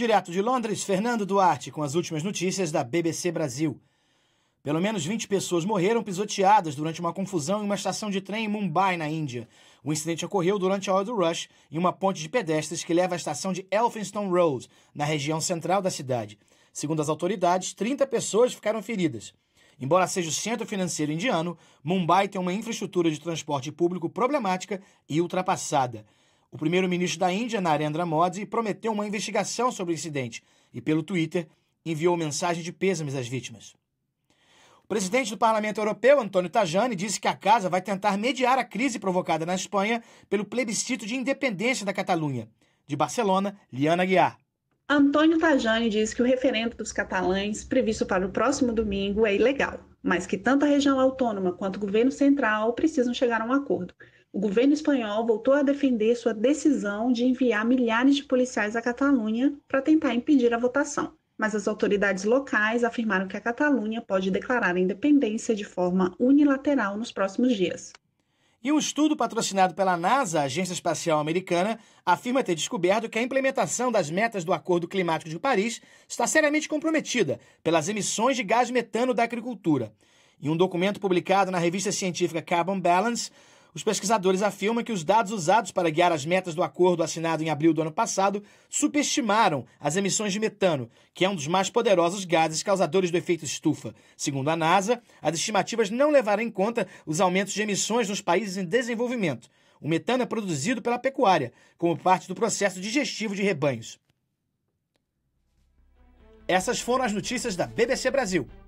Direto de Londres, Fernando Duarte com as últimas notícias da BBC Brasil. Pelo menos 20 pessoas morreram pisoteadas durante uma confusão em uma estação de trem em Mumbai, na Índia. O incidente ocorreu durante a hora do rush em uma ponte de pedestres que leva à estação de Elphinstone Road, na região central da cidade. Segundo as autoridades, 30 pessoas ficaram feridas. Embora seja o centro financeiro indiano, Mumbai tem uma infraestrutura de transporte público problemática e ultrapassada. O primeiro-ministro da Índia, Narendra Modi, prometeu uma investigação sobre o incidente e, pelo Twitter, enviou mensagem de pêsames às vítimas. O presidente do Parlamento Europeu, Antônio Tajani, disse que a casa vai tentar mediar a crise provocada na Espanha pelo plebiscito de independência da Catalunha. De Barcelona, Liana Guiar. Antônio Tajani diz que o referendo dos catalães, previsto para o próximo domingo, é ilegal mas que tanto a região autônoma quanto o governo central precisam chegar a um acordo. O governo espanhol voltou a defender sua decisão de enviar milhares de policiais à Catalunha para tentar impedir a votação, mas as autoridades locais afirmaram que a Catalunha pode declarar a independência de forma unilateral nos próximos dias. E um estudo patrocinado pela NASA, Agência Espacial Americana, afirma ter descoberto que a implementação das metas do Acordo Climático de Paris está seriamente comprometida pelas emissões de gás metano da agricultura. Em um documento publicado na revista científica Carbon Balance, os pesquisadores afirmam que os dados usados para guiar as metas do acordo assinado em abril do ano passado superestimaram as emissões de metano, que é um dos mais poderosos gases causadores do efeito estufa. Segundo a NASA, as estimativas não levaram em conta os aumentos de emissões nos países em desenvolvimento. O metano é produzido pela pecuária, como parte do processo digestivo de rebanhos. Essas foram as notícias da BBC Brasil.